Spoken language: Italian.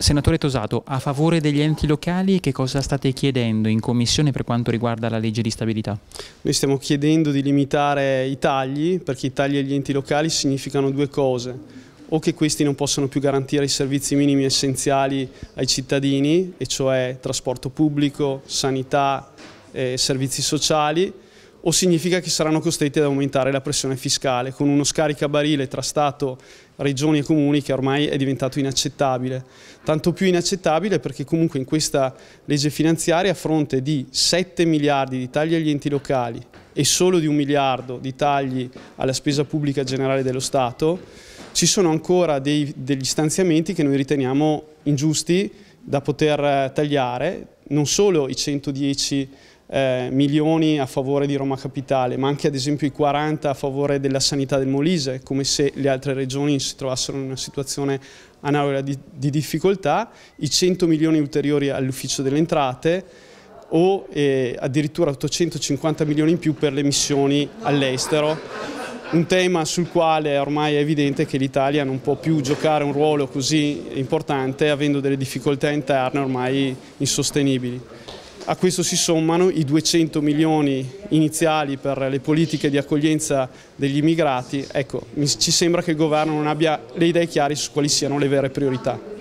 Senatore Tosato, a favore degli enti locali che cosa state chiedendo in Commissione per quanto riguarda la legge di stabilità? Noi stiamo chiedendo di limitare i tagli perché i tagli agli enti locali significano due cose o che questi non possano più garantire i servizi minimi essenziali ai cittadini, e cioè trasporto pubblico, sanità, eh, servizi sociali, o significa che saranno costretti ad aumentare la pressione fiscale con uno scaricabarile tra Stato, regioni e comuni che ormai è diventato inaccettabile. Tanto più inaccettabile perché comunque in questa legge finanziaria a fronte di 7 miliardi di tagli agli enti locali e solo di un miliardo di tagli alla spesa pubblica generale dello Stato, ci sono ancora dei, degli stanziamenti che noi riteniamo ingiusti da poter eh, tagliare, non solo i 110 miliardi, eh, milioni a favore di Roma Capitale, ma anche ad esempio i 40 a favore della sanità del Molise, come se le altre regioni si trovassero in una situazione analoga di, di difficoltà, i 100 milioni ulteriori all'ufficio delle entrate o eh, addirittura 850 milioni in più per le missioni all'estero. Un tema sul quale ormai è evidente che l'Italia non può più giocare un ruolo così importante avendo delle difficoltà interne ormai insostenibili. A questo si sommano i 200 milioni iniziali per le politiche di accoglienza degli immigrati. Ecco, ci sembra che il governo non abbia le idee chiare su quali siano le vere priorità.